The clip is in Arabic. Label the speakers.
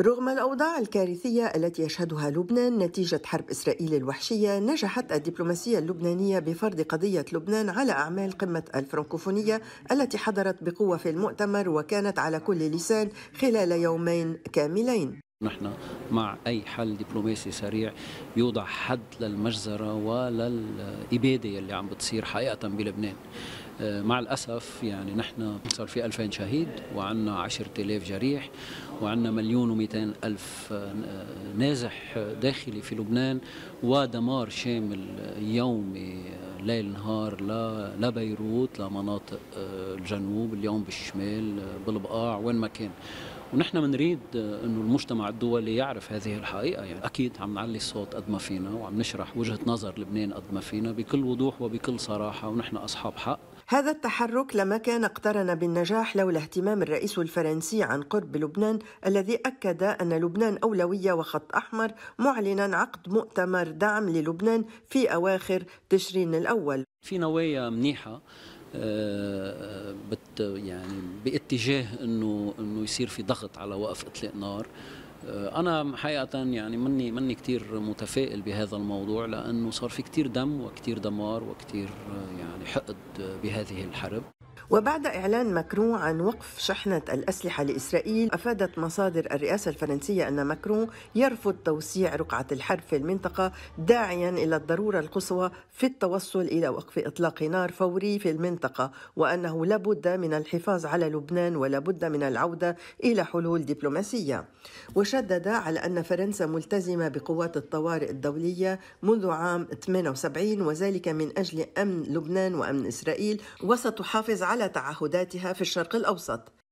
Speaker 1: رغم الأوضاع الكارثية التي يشهدها لبنان نتيجة حرب إسرائيل الوحشية، نجحت الدبلوماسية اللبنانية بفرض قضية لبنان على أعمال قمة الفرنكوفونية التي حضرت بقوة في المؤتمر وكانت على كل لسان خلال يومين كاملين.
Speaker 2: نحن مع أي حل دبلوماسي سريع يوضع حد للمجزرة وللإبادة اللي عم بتصير حقيقة بلبنان آه، مع الأسف يعني نحن صار في 2000 شهيد وعندنا 10000 جريح وعندنا مليون و ألف آه، نازح داخلي في لبنان ودمار شامل يومي ليل نهار لا لا بيروت لمناطق آه، الجنوب اليوم بالشمال آه، بالبقاع وين ما كان ونحن بنريد آه، انه المجتمع الدولي يعرف هذه الحقيقه يعني اكيد عم نعلي الصوت قد ما فينا وعم نشرح وجهه نظر لبنان قد ما فينا بكل وضوح وبكل صراحه ونحن اصحاب حق
Speaker 1: هذا التحرك لما كان اقترن بالنجاح لولا اهتمام الرئيس الفرنسي عن قرب لبنان الذي أكد أن لبنان أولوية وخط أحمر معلنا عقد مؤتمر دعم للبنان في أواخر تشرين الأول
Speaker 2: في نوايا منيحة آه، بت يعني باتجاه انه انه يصير في ضغط على وقف اطلاق نار آه، انا حقيقه يعني مني مني كثير متفائل بهذا الموضوع لانه صار في كثير دم وكثير دمار وكثير آه، يعني حقد بهذه
Speaker 1: الحرب وبعد إعلان ماكرون عن وقف شحنة الأسلحة لإسرائيل أفادت مصادر الرئاسة الفرنسية أن ماكرون يرفض توسيع رقعة الحرب في المنطقة داعيا إلى الضرورة القصوى في التوصل إلى وقف إطلاق نار فوري في المنطقة وأنه لابد من الحفاظ على لبنان ولابد من العودة إلى حلول دبلوماسية وشدد على أن فرنسا ملتزمة بقوات الطوارئ الدولية منذ عام 78 وذلك من أجل أمن لبنان وأمن إسرائيل وستحافظ على على تعهداتها في الشرق الاوسط